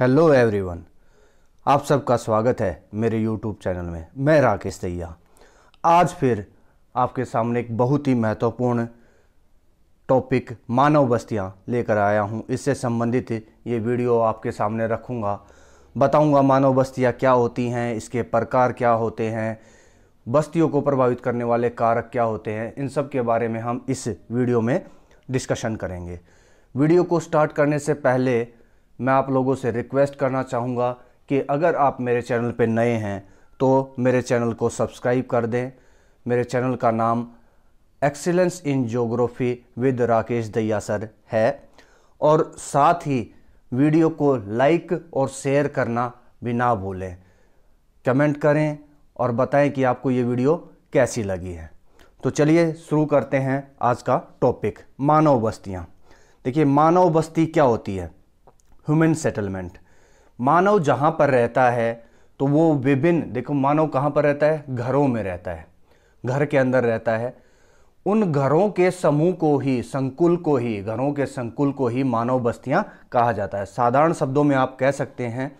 hello everyone आप सबका स्वागत है मेरे यूट्यूब चैनल में मैं राकेश तैया आज फिर आपके सामने एक बहुत ही महत्वपूर्ण टॉपिक मानव बस्तियां लेकर आया हूं इससे संबंधित ये वीडियो आपके सामने रखूंगा बताऊंगा मानव बस्तियां क्या होती हैं इसके प्रकार क्या होते हैं बस्तियों को प्रभावित करने वाले कारक क्या होते हैं इन सब के बारे में हम इस वीडियो में डिस्कशन करेंगे वीडियो को स्टार्ट करने से पहले मैं आप लोगों से रिक्वेस्ट करना चाहूँगा कि अगर आप मेरे चैनल पर नए हैं तो मेरे चैनल को सब्सक्राइब कर दें मेरे चैनल का नाम excellence in geography with Rakesh Daiya sir है और साथ ही वीडियो को लाइक और शेयर करना भी ना भूलें कमेंट करें और बताएं कि आपको ये वीडियो कैसी लगी है तो चलिए शुरू करते हैं आज का टॉपिक मानव बस्तियाँ देखिए मानव बस्ती क्या होती है ह्यूमन सेटलमेंट मानव जहाँ पर रहता है तो वो विभिन्न देखो मानव कहाँ पर रहता है घरों में रहता है घर के अंदर रहता है उन घरों के समूह को ही संकुल को ही घरों के संकुल को ही मानव बस्तियाँ कहा जाता है साधारण शब्दों में आप कह सकते हैं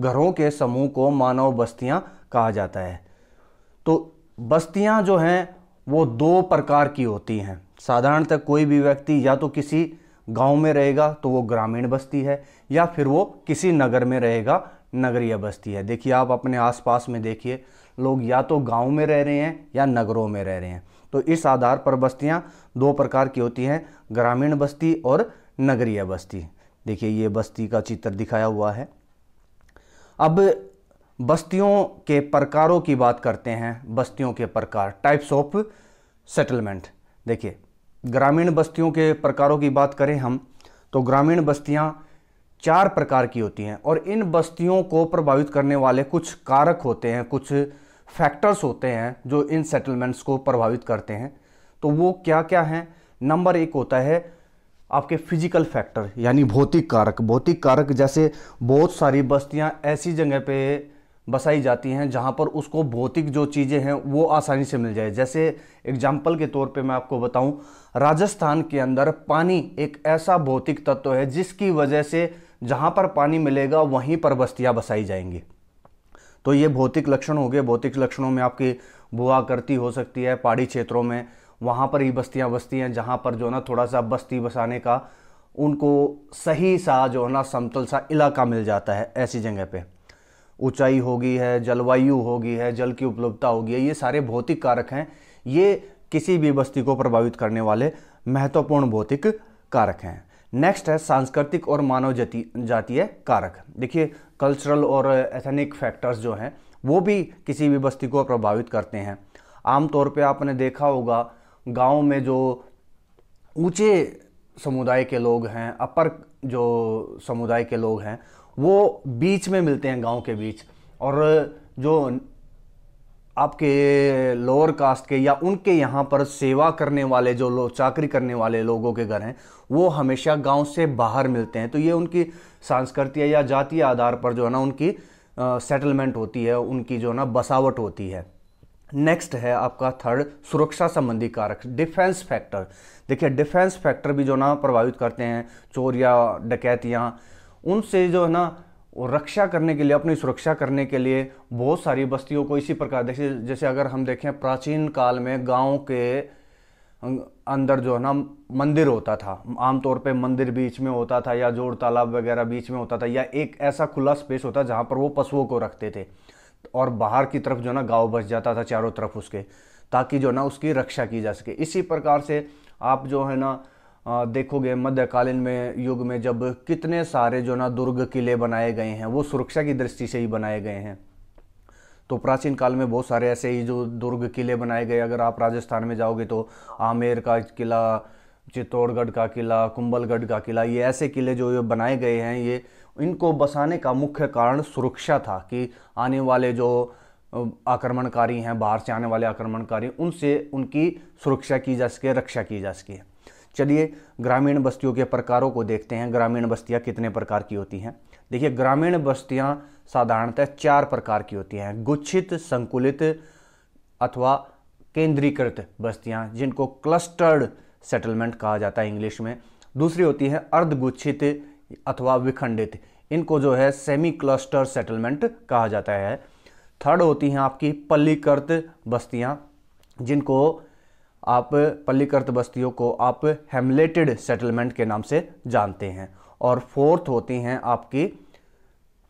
घरों के समूह को मानव बस्तियाँ कहा जाता है तो बस्तियाँ जो हैं वो दो प्रकार की होती हैं साधारणतः कोई भी व्यक्ति या तो किसी गांव में रहेगा तो वो ग्रामीण बस्ती है या फिर वो किसी नगर में रहेगा नगरीय बस्ती है देखिए आप अपने आसपास में देखिए लोग या तो गांव में रह रहे हैं या नगरों में रह रहे हैं तो इस आधार पर बस्तियाँ दो प्रकार की होती हैं ग्रामीण बस्ती और नगरीय बस्ती देखिए ये बस्ती का चित्र दिखाया हुआ है अब बस्तियों के प्रकारों की बात करते हैं बस्तियों के प्रकार टाइप्स ऑफ सेटलमेंट देखिए ग्रामीण बस्तियों के प्रकारों की बात करें हम तो ग्रामीण बस्तियाँ चार प्रकार की होती हैं और इन बस्तियों को प्रभावित करने वाले कुछ कारक होते हैं कुछ फैक्टर्स होते हैं जो इन सेटलमेंट्स को प्रभावित करते हैं तो वो क्या क्या हैं नंबर एक होता है आपके फिजिकल फैक्टर यानी भौतिक कारक भौतिक कारक जैसे बहुत सारी बस्तियां ऐसी जगह पे बसाई जाती हैं जहाँ पर उसको भौतिक जो चीज़ें हैं वो आसानी से मिल जाए जैसे एग्जाम्पल के तौर पे मैं आपको बताऊँ राजस्थान के अंदर पानी एक ऐसा भौतिक तत्व है जिसकी वजह से जहाँ पर पानी मिलेगा वहीं पर बस्तियाँ बसाई जाएंगी तो ये भौतिक लक्षण हो गए भौतिक लक्षणों में आपकी बुआ करती हो सकती है पहाड़ी क्षेत्रों में वहाँ पर ही बस्तियाँ बसती हैं जहाँ पर जो ना थोड़ा सा बस्ती बसाने का उनको सही सा जो है ना समतल सा इलाका मिल जाता है ऐसी जगह पर ऊंचाई होगी है जलवायु होगी है जल की उपलब्धता होगी है ये सारे भौतिक कारक हैं ये किसी भी बस्ती को प्रभावित करने वाले महत्वपूर्ण भौतिक कारक हैं नेक्स्ट है सांस्कृतिक और मानव जाति जातीय कारक देखिए कल्चरल और एथनिक फैक्टर्स जो हैं वो भी किसी भी बस्ती को प्रभावित करते हैं आमतौर पर आपने देखा होगा गाँव में जो ऊँचे समुदाय के लोग हैं अपर जो समुदाय के लोग हैं वो बीच में मिलते हैं गांव के बीच और जो आपके लोअर कास्ट के या उनके यहाँ पर सेवा करने वाले जो लोग चाकरी करने वाले लोगों के घर हैं वो हमेशा गांव से बाहर मिलते हैं तो ये उनकी सांस्कृतिक या जातीय आधार पर जो है ना उनकी सेटलमेंट होती है उनकी जो है ना बसावट होती है नेक्स्ट है आपका थर्ड सुरक्षा संबंधी कारक डिफेंस फैक्टर देखिए डिफेंस फैक्टर भी जो ना प्रभावित करते हैं चोरियाँ डकैतियाँ उनसे जो है ना रक्षा करने के लिए अपनी सुरक्षा करने के लिए बहुत सारी बस्तियों को इसी प्रकार देखिए जैसे अगर हम देखें प्राचीन काल में गाँव के अं, अंदर जो है ना मंदिर होता था आमतौर पे मंदिर बीच में होता था या जोड़ तालाब वगैरह बीच में होता था या एक ऐसा खुला स्पेस होता जहाँ पर वो पशुओं को रखते थे और बाहर की तरफ जो है ना गाँव बस जाता था चारों तरफ उसके ताकि जो है ना उसकी रक्षा की जा सके इसी प्रकार से आप जो है ना देखोगे मध्यकालीन में युग में जब कितने सारे जो ना दुर्ग किले बनाए गए हैं वो सुरक्षा की दृष्टि से ही बनाए गए हैं तो प्राचीन काल में बहुत सारे ऐसे ही जो दुर्ग किले बनाए गए अगर आप राजस्थान में जाओगे तो आमेर का किला चित्तौड़गढ़ का किला कुंबलगढ़ का किला ये ऐसे किले जो बनाए गए हैं ये इनको बसाने का मुख्य कारण सुरक्षा था कि आने वाले जो आक्रमणकारी हैं बाहर से आने वाले आक्रमणकारी उनसे उनकी सुरक्षा की जा सके रक्षा की जा सके चलिए ग्रामीण बस्तियों के प्रकारों को देखते हैं ग्रामीण बस्तियाँ कितने प्रकार की होती हैं देखिए ग्रामीण बस्तियाँ साधारणतः चार प्रकार की होती हैं गुच्छित संकुलित अथवा केंद्रीकृत बस्तियाँ जिनको क्लस्टर्ड सेटलमेंट कहा जाता है इंग्लिश में दूसरी होती है अर्धगुच्छित अथवा विखंडित इनको जो है सेमी क्लस्टर सेटलमेंट कहा जाता है थर्ड होती हैं आपकी पल्लीकृत बस्तियाँ जिनको आप पल्लीकर्त बस्तियों को आप हेमलेटेड सेटलमेंट के नाम से जानते हैं और फोर्थ होती हैं आपकी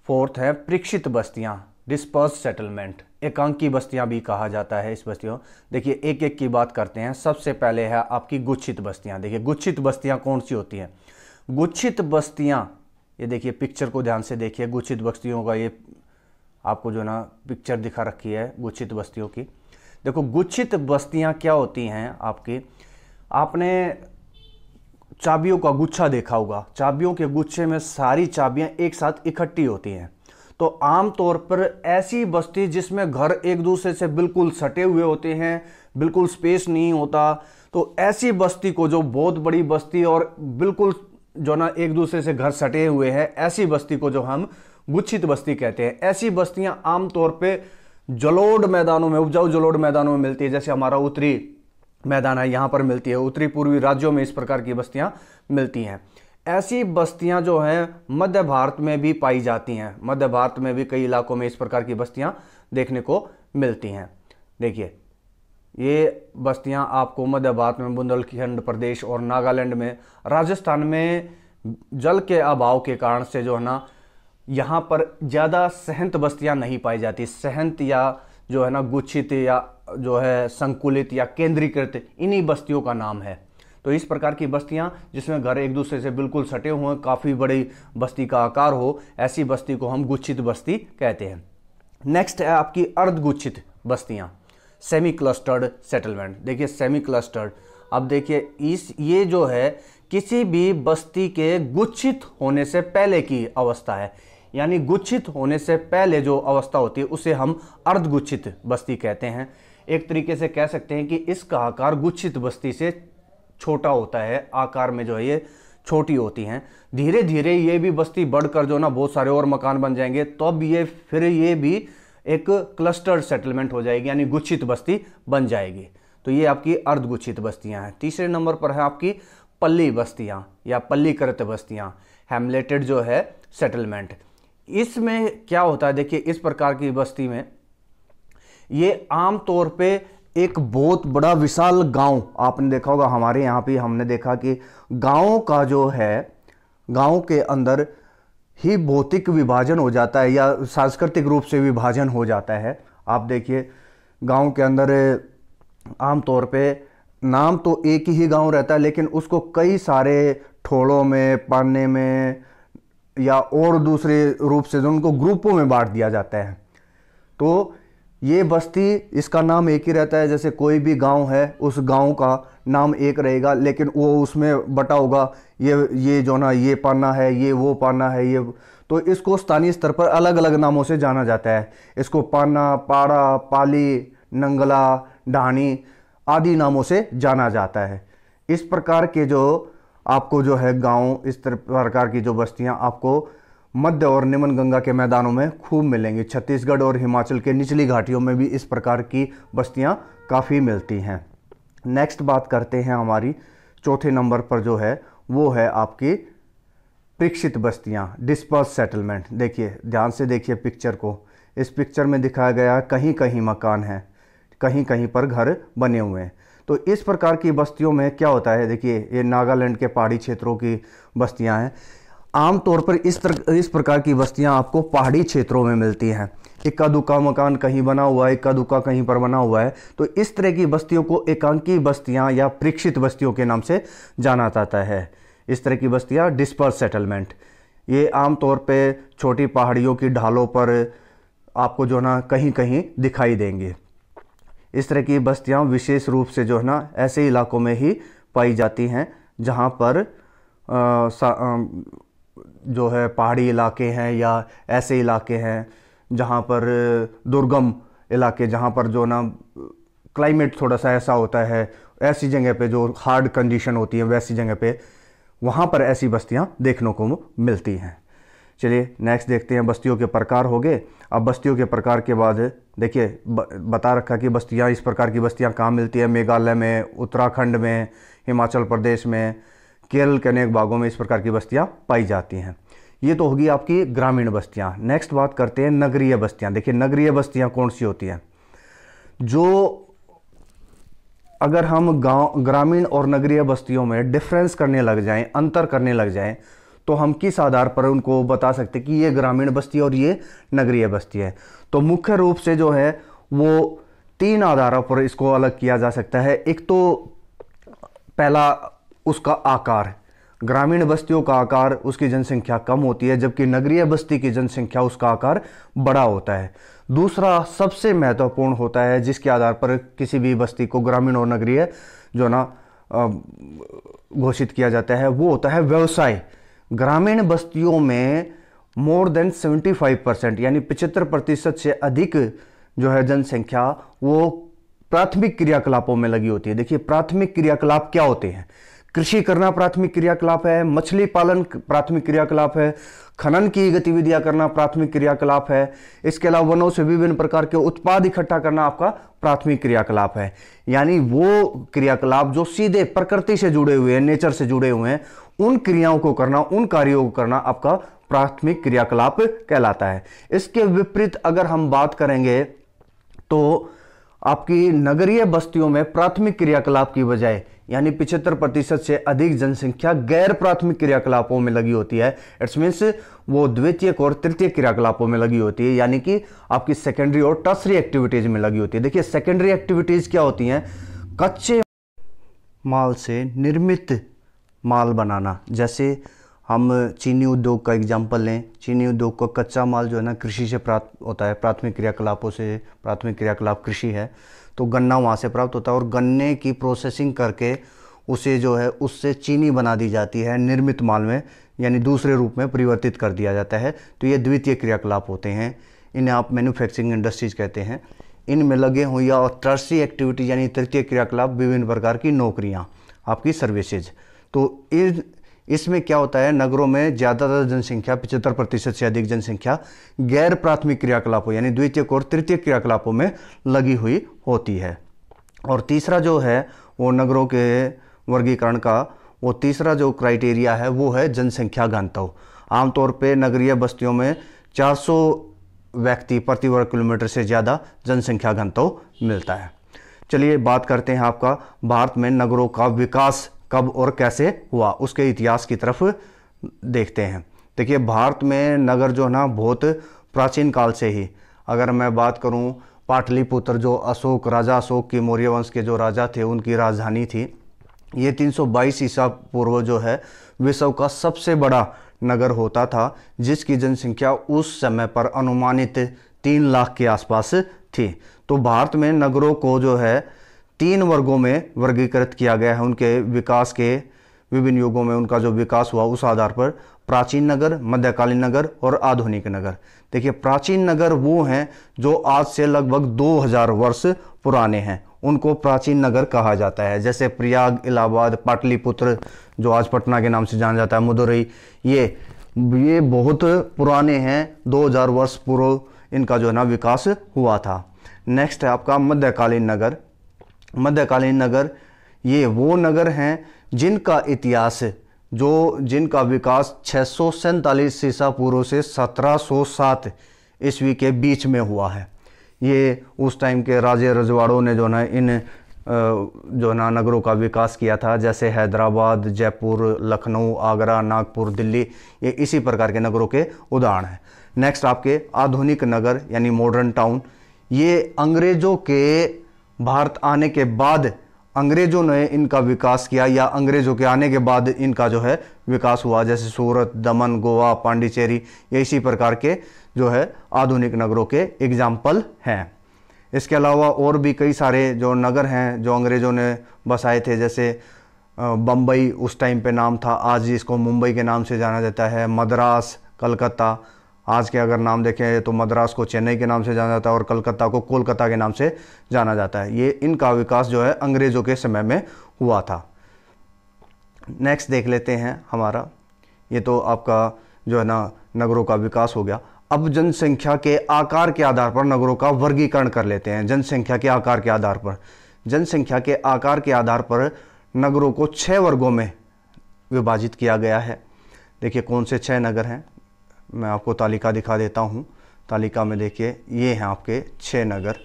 फोर्थ है परीक्षित बस्तियाँ डिस्पर्स सेटलमेंट एकांकी बस्तियां भी कहा जाता है इस बस्तियों देखिए एक एक की बात करते हैं सबसे पहले है आपकी गुच्छित बस्तियां देखिए गुच्छित बस्तियां कौन सी होती हैं गुच्छित बस्तियां ये देखिए पिक्चर को ध्यान से देखिए गुच्छित बस्तियों का ये आपको जो ना पिक्चर दिखा रखी है गुच्छित बस्तियों की देखो गुच्छित बस्तियाँ क्या होती हैं आपके आपने चाबियों का गुच्छा देखा होगा चाबियों के गुच्छे में सारी चाबियाँ एक साथ इकट्ठी होती हैं तो आमतौर पर ऐसी बस्ती जिसमें घर एक दूसरे से बिल्कुल सटे हुए होते हैं बिल्कुल स्पेस नहीं होता तो ऐसी बस्ती को जो बहुत बड़ी बस्ती और बिल्कुल जो ना एक दूसरे से घर सटे हुए हैं ऐसी बस्ती को जो हम गुच्छित बस्ती कहते हैं ऐसी बस्तियां आमतौर पर जलोढ़ मैदानों में उपजाऊ जलोढ़ मैदानों में मिलती है जैसे हमारा उत्तरी मैदान है यहाँ पर मिलती है उत्तरी पूर्वी राज्यों में इस प्रकार की बस्तियाँ मिलती हैं ऐसी बस्तियां जो हैं मध्य भारत में भी पाई जाती हैं मध्य भारत में भी कई इलाकों में इस प्रकार की बस्तियां देखने को मिलती हैं देखिए ये बस्तियां आपको मध्य भारत में बुंदेलखंड प्रदेश और नागालैंड में राजस्थान में जल के अभाव के कारण से जो है ना यहाँ पर ज़्यादा सहंत बस्तियाँ नहीं पाई जाती सहंत या जो है ना गुच्छित या जो है संकुलित या केंद्रीकृत इन्हीं बस्तियों का नाम है तो इस प्रकार की बस्तियाँ जिसमें घर एक दूसरे से बिल्कुल सटे हुए काफ़ी बड़ी बस्ती का आकार हो ऐसी बस्ती को हम गुच्छित बस्ती कहते हैं नेक्स्ट है आपकी अर्धगुच्छित बस्तियाँ सेमी क्लस्टर्ड सेटलमेंट देखिए सेमी क्लस्टर्ड अब देखिए इस ये जो है किसी भी बस्ती के गुच्छित होने से पहले की अवस्था है यानी गुच्छित होने से पहले जो अवस्था होती है उसे हम अर्धगुच्छित बस्ती कहते हैं एक तरीके से कह सकते हैं कि इसका आकार गुच्छित बस्ती से छोटा होता है आकार में जो है ये छोटी होती हैं धीरे धीरे ये भी बस्ती बढ़कर जो ना बहुत सारे और मकान बन जाएंगे तब ये फिर ये भी एक क्लस्टर सेटलमेंट हो जाएगी यानी गुच्छित बस्ती बन जाएगी तो ये आपकी अर्धगुच्छित बस्तियां हैं तीसरे नंबर पर है आपकी पल्ली बस्तियां या पल्लीकृत बस्तियां हेमलेटेड जो है सेटलमेंट इसमें क्या होता है देखिए इस प्रकार की बस्ती में ये आम तौर पे एक बहुत बड़ा विशाल गांव आपने देखा होगा हमारे यहाँ पे हमने देखा कि गाँव का जो है गाँव के अंदर ही भौतिक विभाजन हो जाता है या सांस्कृतिक रूप से विभाजन हो जाता है आप देखिए गांव के अंदर आमतौर पे नाम तो एक ही गांव रहता है लेकिन उसको कई सारे ठोड़ों में पाने में या और दूसरे रूप से जो उनको ग्रुपों में बांट दिया जाता है तो ये बस्ती इसका नाम एक ही रहता है जैसे कोई भी गांव है उस गांव का नाम एक रहेगा लेकिन वो उसमें बटा होगा ये ये जो ना ये पाना है ये वो पाना है ये तो इसको स्थानीय स्तर पर अलग अलग नामों से जाना जाता है इसको पाना पाड़ा पाली नंगला ढाणी आदि नामों से जाना जाता है इस प्रकार के जो आपको जो है गांव इस तरह प्रकार की जो बस्तियां आपको मध्य और निमन गंगा के मैदानों में खूब मिलेंगी छत्तीसगढ़ और हिमाचल के निचली घाटियों में भी इस प्रकार की बस्तियां काफ़ी मिलती हैं नेक्स्ट बात करते हैं हमारी चौथे नंबर पर जो है वो है आपकी प्रीक्षित बस्तियां डिस्पर्स सेटलमेंट देखिए ध्यान से देखिए पिक्चर को इस पिक्चर में दिखाया गया कहीं कहीं मकान हैं कहीं कहीं पर घर बने हुए हैं तो इस प्रकार की बस्तियों में क्या होता है देखिए ये नागालैंड के पहाड़ी क्षेत्रों की बस्तियाँ हैं आम तौर पर इस तर, इस प्रकार की बस्तियाँ आपको पहाड़ी क्षेत्रों में मिलती हैं इक्का दुक्का मकान कहीं बना हुआ है इक्का दुक्का कहीं पर बना हुआ है तो इस तरह की बस्तियों को एकांकी बस्तियाँ या प्रीक्षित बस्तियों के नाम से जाना जाता है इस तरह की बस्तियाँ डिस्पर्स सेटलमेंट ये आमतौर पर छोटी पहाड़ियों की ढालों पर आपको जो ना कहीं कहीं दिखाई देंगे इस तरह की बस्तियाँ विशेष रूप से जो है ना ऐसे इलाकों में ही पाई जाती हैं जहाँ पर आ, आ, जो है पहाड़ी इलाके हैं या ऐसे इलाके हैं जहाँ पर दुर्गम इलाके जहाँ पर जो ना क्लाइमेट थोड़ा सा ऐसा होता है ऐसी जगह पे जो हार्ड कंडीशन होती है वैसी जगह पे वहाँ पर ऐसी बस्तियाँ देखने को मिलती हैं चलिए नेक्स्ट देखते हैं बस्तियों के प्रकार हो गए अब बस्तियों के प्रकार के बाद देखिए बता रखा कि बस्तियाँ इस प्रकार की बस्तियाँ कहाँ मिलती है मेघालय में उत्तराखंड में हिमाचल प्रदेश में केरल के अनेक भागों में इस प्रकार की बस्तियाँ पाई जाती हैं ये तो होगी आपकी ग्रामीण बस्तियाँ नेक्स्ट बात करते हैं नगरीय बस्तियाँ देखिए नगरीय बस्तियाँ कौन सी होती हैं जो अगर हम गांव ग्रामीण और नगरीय बस्तियों में डिफरेंस करने लग जाएं अंतर करने लग जाएं तो हम किस आधार पर उनको बता सकते कि ये ग्रामीण बस्ती और ये नगरीय बस्ती है तो मुख्य रूप से जो है वो तीन आधारों पर इसको अलग किया जा सकता है एक तो पहला उसका आकार ग्रामीण बस्तियों का आकार उसकी जनसंख्या कम होती है जबकि नगरीय बस्ती की जनसंख्या उसका आकार बड़ा होता है दूसरा सबसे महत्वपूर्ण होता है जिसके आधार पर किसी भी बस्ती को ग्रामीण और नगरीय जो ना घोषित किया जाता है वो होता है व्यवसाय ग्रामीण बस्तियों में मोर देन 75 परसेंट यानी पिछहत्तर प्रतिशत से अधिक जो है जनसंख्या वो प्राथमिक क्रियाकलापों में लगी होती है देखिए प्राथमिक क्रियाकलाप क्या होते हैं कृषि करना प्राथमिक क्रियाकलाप है मछली पालन प्राथमिक क्रियाकलाप है खनन की गतिविधियां करना प्राथमिक क्रियाकलाप है इसके अलावा वनों से विभिन्न प्रकार के उत्पाद इकट्ठा करना आपका प्राथमिक क्रियाकलाप है यानी वो क्रियाकलाप जो सीधे प्रकृति से जुड़े हुए हैं नेचर से जुड़े हुए हैं उन क्रियाओं को करना उन कार्यों को करना आपका प्राथमिक क्रियाकलाप कहलाता है इसके विपरीत अगर हम बात करेंगे तो आपकी नगरीय बस्तियों में प्राथमिक क्रियाकलाप की बजाय यानी पिछहत्तर प्रतिशत से अधिक जनसंख्या गैर प्राथमिक क्रियाकलापों में लगी होती है इट्स मीन्स वो द्वितीय और तृतीय क्रियाकलापों में लगी होती है यानी कि आपकी सेकेंडरी और टर्सरी एक्टिविटीज़ में लगी होती है देखिए सेकेंडरी एक्टिविटीज़ क्या होती हैं कच्चे माल से निर्मित माल बनाना जैसे हम चीनी उद्योग का एग्जाम्पल लें चीनी उद्योग का कच्चा माल जो है ना कृषि से प्राप्त होता है प्राथमिक क्रियाकलापों से प्राथमिक क्रियाकलाप कृषि है तो गन्ना वहाँ से प्राप्त होता है और गन्ने की प्रोसेसिंग करके उसे जो है उससे चीनी बना दी जाती है निर्मित माल में यानी दूसरे रूप में परिवर्तित कर दिया जाता है तो ये द्वितीय क्रियाकलाप होते हैं इन्हें आप मैन्युफैक्चरिंग इंडस्ट्रीज कहते हैं इनमें लगे हुई या और तृतीय एक्टिविटी यानी तृतीय क्रियाकलाप विभिन्न प्रकार की नौकरियाँ आपकी सर्विसेज तो इस इसमें क्या होता है नगरों में ज़्यादातर जनसंख्या पचहत्तर प्रतिशत से अधिक जनसंख्या गैर प्राथमिक क्रियाकलापों यानी द्वितीय और तृतीय क्रियाकलापों में लगी हुई होती है और तीसरा जो है वो नगरों के वर्गीकरण का वो तीसरा जो क्राइटेरिया है वो है जनसंख्या घनत्व आमतौर पर नगरीय बस्तियों में चार व्यक्ति प्रति वर्ग किलोमीटर से ज़्यादा जनसंख्या घनत्व मिलता है चलिए बात करते हैं आपका भारत में नगरों का विकास कब और कैसे हुआ उसके इतिहास की तरफ देखते हैं देखिए भारत में नगर जो है ना बहुत प्राचीन काल से ही अगर मैं बात करूं पाटलिपुत्र जो अशोक राजा अशोक की मौर्य वंश के जो राजा थे उनकी राजधानी थी ये 322 ईसा पूर्व जो है विश्व का सबसे बड़ा नगर होता था जिसकी जनसंख्या उस समय पर अनुमानित तीन लाख के आसपास थी तो भारत में नगरों को जो है तीन वर्गों में वर्गीकृत किया गया है उनके विकास के विभिन्न युगों में उनका जो विकास हुआ उस आधार पर प्राचीन नगर मध्यकालीन नगर और आधुनिक नगर देखिए प्राचीन नगर वो हैं जो आज से लगभग 2000 वर्ष पुराने हैं उनको प्राचीन नगर कहा जाता है जैसे प्रयाग इलाहाबाद पाटलिपुत्र जो आज पटना के नाम से जाना जाता है मदुरई ये ये बहुत पुराने हैं 2000 वर्ष पूर्व इनका जो है ना विकास हुआ था नेक्स्ट है आपका मध्यकालीन नगर मध्यकालीन नगर ये वो नगर हैं जिनका इतिहास जो जिनका विकास छः सौ सैंतालीस ईसा पूर्व से 1707 ईस्वी के बीच में हुआ है ये उस टाइम के राजे रजवाड़ों ने जो ना इन जो ना नगरों का विकास किया था जैसे हैदराबाद जयपुर लखनऊ आगरा नागपुर दिल्ली ये इसी प्रकार के नगरों के उदाहरण हैं नेक्स्ट आपके आधुनिक नगर यानी मॉडर्न टाउन ये अंग्रेज़ों के भारत आने के बाद अंग्रेजों ने इनका विकास किया या अंग्रेजों के आने के बाद इनका जो है विकास हुआ जैसे सूरत दमन गोवा पांडिचेरी ये इसी प्रकार के जो है आधुनिक नगरों के एग्जाम्पल हैं इसके अलावा और भी कई सारे जो नगर हैं जो अंग्रेज़ों ने बसाए थे जैसे बम्बई उस टाइम पे नाम था आज इसको मुंबई के नाम से जाना जाता है मद्रास कलकत्ता आज के अगर नाम देखें तो मद्रास को चेन्नई के नाम से जाना जाता है और कलकत्ता को कोलकाता के नाम से जाना जाता है ये इनका विकास जो है अंग्रेज़ों के समय में हुआ था नेक्स्ट देख लेते हैं हमारा ये तो आपका जो है ना नगरों का विकास हो गया अब जनसंख्या के आकार के आधार पर नगरों का वर्गीकरण कर लेते हैं जनसंख्या के आकार के आधार पर जनसंख्या के आकार के आधार पर नगरों को छः वर्गों में विभाजित किया गया है देखिए कौन से छः नगर हैं मैं आपको तालिका दिखा देता हूँ तालिका में देखिए ये हैं आपके छः नगर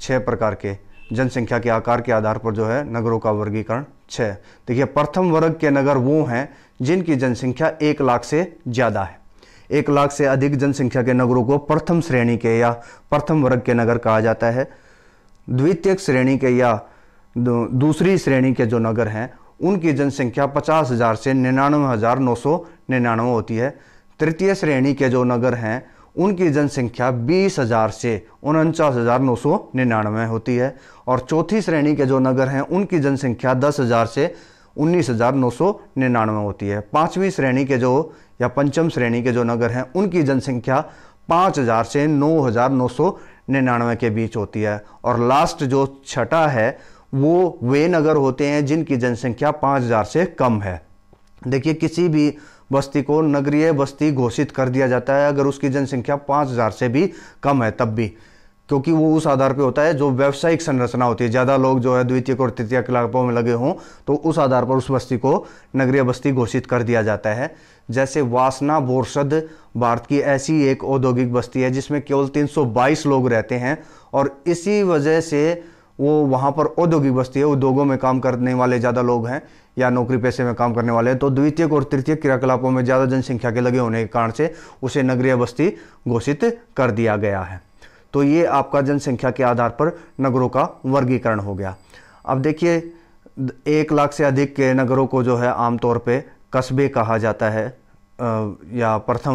छः प्रकार के जनसंख्या के आकार के आधार पर जो है नगरों का वर्गीकरण छः देखिए प्रथम वर्ग के नगर वो हैं जिनकी जनसंख्या एक लाख से ज़्यादा है एक लाख से अधिक जनसंख्या के नगरों को प्रथम श्रेणी के या प्रथम वर्ग के नगर कहा जाता है द्वितीय श्रेणी के या दूसरी श्रेणी के जो नगर हैं उनकी जनसंख्या पचास हज़ार से निन्यानवे हज़ार नौ सौ निन्यानवे होती है तृतीय श्रेणी के जो नगर हैं उनकी जनसंख्या बीस हज़ार से उनचास हज़ार नौ सौ निन्यानवे होती है और चौथी श्रेणी के जो नगर हैं उनकी जनसंख्या दस हज़ार से उन्नीस हज़ार नौ सौ निन्यानवे होती है पाँचवीं श्रेणी के जो या पंचम श्रेणी के जो नगर हैं उनकी जनसंख्या पाँच हज़ार से नौ हज़ार नौ सौ निन्यानवे के बीच होती है और लास्ट जो छठा है वो वे नगर होते हैं जिनकी जनसंख्या पाँच हज़ार से कम है देखिए किसी भी बस्ती को नगरीय बस्ती घोषित कर दिया जाता है अगर उसकी जनसंख्या पाँच हज़ार से भी कम है तब भी क्योंकि वो उस आधार पे होता है जो व्यावसायिक संरचना होती है ज़्यादा लोग जो है द्वितीय और तृतीय क्लापों में लगे हों तो उस आधार पर उस बस्ती को नगरीय बस्ती घोषित कर दिया जाता है जैसे वासना बोरसद भारत की ऐसी एक औद्योगिक बस्ती है जिसमें केवल 322 लोग रहते हैं और इसी वजह से वो वहाँ पर औद्योगिक बस्ती है उद्योगों में काम करने वाले ज़्यादा लोग हैं या नौकरी पैसे में काम करने वाले हैं तो द्वितीय और तृतीय क्रियाकलापों में ज़्यादा जनसंख्या के लगे होने के कारण से उसे नगरीय बस्ती घोषित कर दिया गया है तो ये आपका जनसंख्या के आधार पर नगरों का वर्गीकरण हो गया अब देखिए एक लाख से अधिक के नगरों को जो है आमतौर पर कस्बे कहा जाता है या प्रथम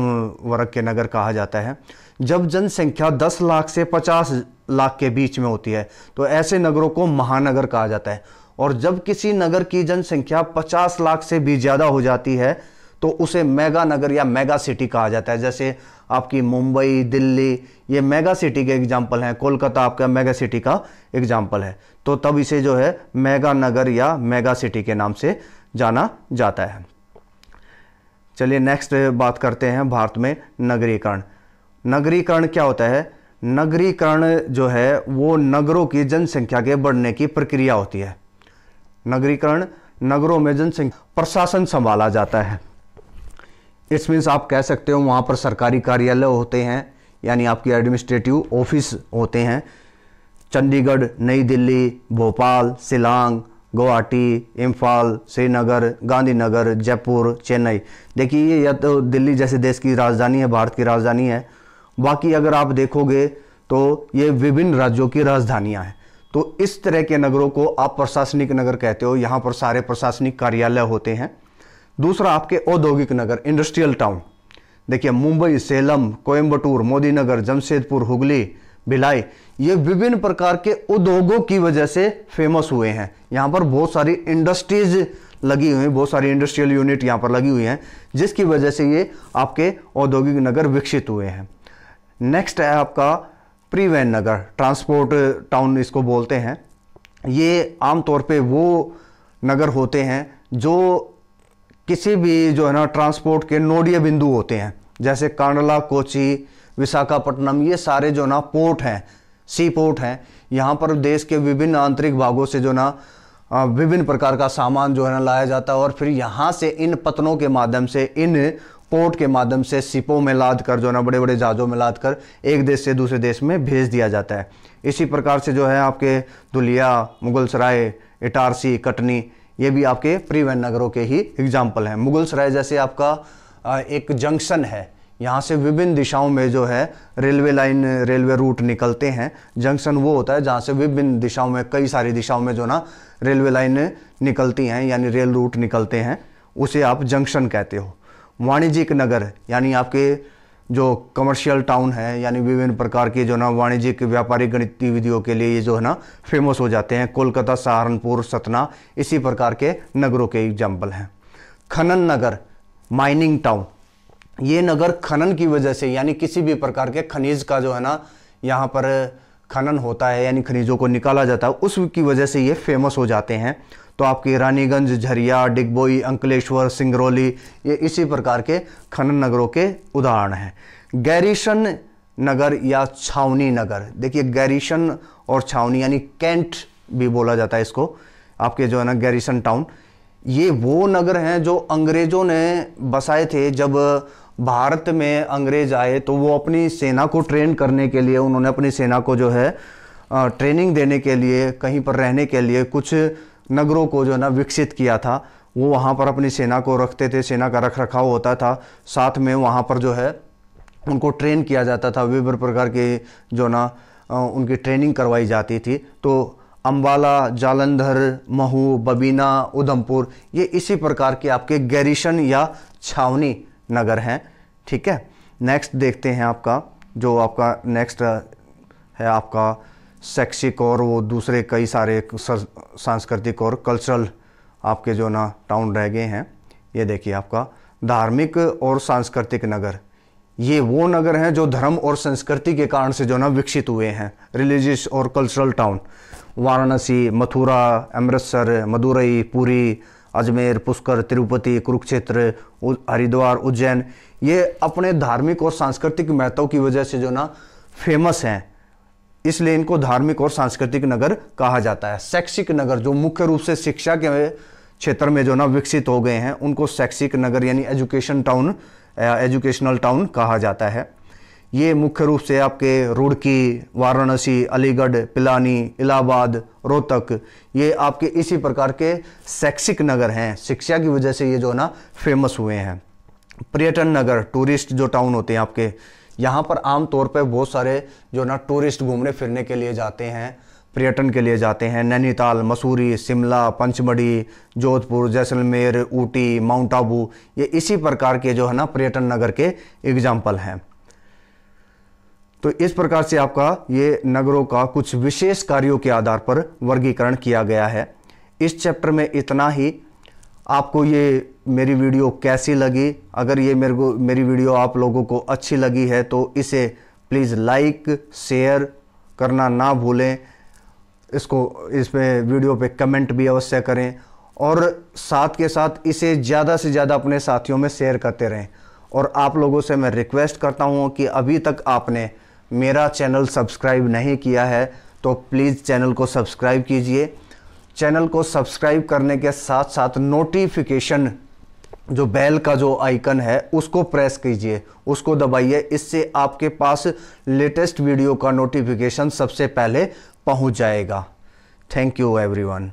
वर्ग के नगर कहा जाता है जब जनसंख्या 10 लाख से 50 लाख के बीच में होती है तो ऐसे नगरों को महानगर कहा जाता है और जब किसी नगर की जनसंख्या 50 लाख से भी ज़्यादा हो जाती है तो उसे मेगा नगर या मेगा सिटी कहा जाता है जैसे आपकी मुंबई दिल्ली ये मेगा सिटी के एग्जाम्पल हैं कोलकाता आपका मेगा सिटी का एग्जाम्पल है तो तब इसे जो है मेगा नगर या मेगा सिटी के नाम से जाना जाता है चलिए नेक्स्ट बात करते हैं भारत में नगरीकरण नगरीकरण क्या होता है नगरीकरण जो है वो नगरों की जनसंख्या के बढ़ने की प्रक्रिया होती है नगरीकरण नगरों में जनसंख्या प्रशासन संभाला जाता है इट्स मीन्स आप कह सकते हो वहाँ पर सरकारी कार्यालय होते हैं यानी आपकी एडमिनिस्ट्रेटिव ऑफिस होते हैं चंडीगढ़ नई दिल्ली भोपाल शिलांग गुवाहाटी इम्फाल श्रीनगर गांधीनगर जयपुर चेन्नई देखिए या तो दिल्ली जैसे देश की राजधानी है भारत की राजधानी है बाकी अगर आप देखोगे तो ये विभिन्न राज्यों की राजधानियाँ हैं तो इस तरह के नगरों को आप प्रशासनिक नगर कहते हो यहाँ पर सारे प्रशासनिक कार्यालय होते हैं दूसरा आपके औद्योगिक नगर इंडस्ट्रियल टाउन देखिए मुंबई सेलम कोयम्बटूर मोदीनगर जमशेदपुर हुगली भिलाई ये विभिन्न प्रकार के उद्योगों की वजह से फेमस हुए हैं यहाँ पर बहुत सारी इंडस्ट्रीज लगी हुई बहुत सारी इंडस्ट्रियल यूनिट यहाँ पर लगी हुई हैं जिसकी वजह से ये आपके औद्योगिक नगर विकसित हुए हैं नेक्स्ट है आपका प्रीवेन नगर ट्रांसपोर्ट टाउन इसको बोलते हैं ये आमतौर पे वो नगर होते हैं जो किसी भी जो है ना ट्रांसपोर्ट के नोडीय बिंदु होते हैं जैसे कांडला कोची विशाखापट्टनम ये सारे जो ना पोर्ट हैं सी पोर्ट हैं यहाँ पर देश के विभिन्न आंतरिक भागों से जो ना विभिन्न प्रकार का सामान जो है ना लाया जाता है और फिर यहाँ से इन पतनों के माध्यम से इन पोर्ट के माध्यम से सिपों में लाद कर जो है ना बड़े बड़े जहाज़ों में लाद कर एक देश से दूसरे देश में भेज दिया जाता है इसी प्रकार से जो है आपके दुलिया मुगल सराय इटारसी कटनी ये भी आपके परिवहन नगरों के ही एग्जाम्पल हैं मुगल सराय जैसे आपका एक जंक्शन है यहाँ से विभिन्न दिशाओं में जो है रेलवे लाइन रेलवे रूट निकलते हैं जंक्शन वो होता है जहाँ से विभिन्न दिशाओं में कई सारी दिशाओं में जो ना रेलवे लाइन निकलती हैं यानी रेल रूट निकलते हैं उसे आप जंक्शन कहते हो वाणिज्यिक नगर यानी आपके जो कमर्शियल टाउन है यानी विभिन्न प्रकार के जो ना वाणिज्यिक व्यापारिक गतिविधियों के लिए ये जो है ना फेमस हो जाते हैं कोलकाता सहारनपुर सतना इसी प्रकार के नगरों के एग्जाम्पल हैं खनन नगर माइनिंग टाउन ये नगर खनन की वजह से यानी किसी भी प्रकार के खनिज का जो है ना यहाँ पर खनन होता है यानी खनिजों को निकाला जाता है उसकी वजह से ये फेमस हो जाते हैं तो आपकी रानीगंज झरिया डिगबोई अंकलेश्वर सिंगरौली ये इसी प्रकार के खनन नगरों के उदाहरण हैं गैरिशन नगर या छावनी नगर देखिए गैरिशन और छावनी यानी कैंट भी बोला जाता है इसको आपके जो है ना गैरिशन टाउन ये वो नगर हैं जो अंग्रेज़ों ने बसाए थे जब भारत में अंग्रेज आए तो वो अपनी सेना को ट्रेन करने के लिए उन्होंने अपनी सेना को जो है ट्रेनिंग देने के लिए कहीं पर रहने के लिए कुछ नगरों को जो है ना विकसित किया था वो वहाँ पर अपनी सेना को रखते थे सेना का रख रखाव होता था साथ में वहाँ पर जो है उनको ट्रेन किया जाता था विभिन्न प्रकार के जो ना उनकी ट्रेनिंग करवाई जाती थी तो अम्बाला जालंधर महू बबीना उधमपुर ये इसी प्रकार के आपके गैरिशन या छावनी नगर हैं ठीक है नेक्स्ट देखते हैं आपका जो आपका नेक्स्ट है आपका शैक्षिक और वो दूसरे कई सारे सांस्कृतिक और कल्चरल आपके जो ना टाउन रह गए हैं ये देखिए आपका धार्मिक और सांस्कृतिक नगर ये वो नगर हैं जो धर्म और संस्कृति के कारण से जो ना विकसित हुए हैं रिलीजियस और कल्चरल टाउन वाराणसी मथुरा अमृतसर मदुरई पुरी अजमेर पुष्कर तिरुपति कुरुक्षेत्र हरिद्वार उज्जैन ये अपने धार्मिक और सांस्कृतिक महत्व की वजह से जो ना फेमस हैं इसलिए इनको धार्मिक और सांस्कृतिक नगर कहा जाता है शैक्षिक नगर जो मुख्य रूप से शिक्षा के क्षेत्र में जो ना विकसित हो गए हैं उनको शैक्षिक नगर यानी एजुकेशन टाउन एजुकेशनल टाउन कहा जाता है ये मुख्य रूप से आपके रुड़की वाराणसी अलीगढ़ पिलानी इलाहाबाद रोहतक ये आपके इसी प्रकार के शैक्षिक नगर हैं शिक्षा की वजह से ये जो ना फेमस हुए हैं पर्यटन नगर टूरिस्ट जो टाउन होते हैं आपके यहाँ पर आमतौर पर बहुत सारे जो ना टूरिस्ट घूमने फिरने के लिए जाते हैं पर्यटन के लिए जाते हैं नैनीताल मसूरी शिमला पंचमढ़ी जोधपुर जैसलमेर ऊटी माउंट आबू ये इसी प्रकार के जो है ना पर्यटन नगर के एग्जाम्पल हैं तो इस प्रकार से आपका ये नगरों का कुछ विशेष कार्यों के आधार पर वर्गीकरण किया गया है इस चैप्टर में इतना ही आपको ये मेरी वीडियो कैसी लगी अगर ये मेरे को मेरी वीडियो आप लोगों को अच्छी लगी है तो इसे प्लीज़ लाइक शेयर करना ना भूलें इसको इसमें वीडियो पे कमेंट भी अवश्य करें और साथ के साथ इसे ज़्यादा से ज़्यादा अपने साथियों में शेयर करते रहें और आप लोगों से मैं रिक्वेस्ट करता हूँ कि अभी तक आपने मेरा चैनल सब्सक्राइब नहीं किया है तो प्लीज़ चैनल को सब्सक्राइब कीजिए चैनल को सब्सक्राइब करने के साथ साथ नोटिफिकेशन जो बेल का जो आइकन है उसको प्रेस कीजिए उसको दबाइए इससे आपके पास लेटेस्ट वीडियो का नोटिफिकेशन सबसे पहले पहुंच जाएगा थैंक यू एवरीवन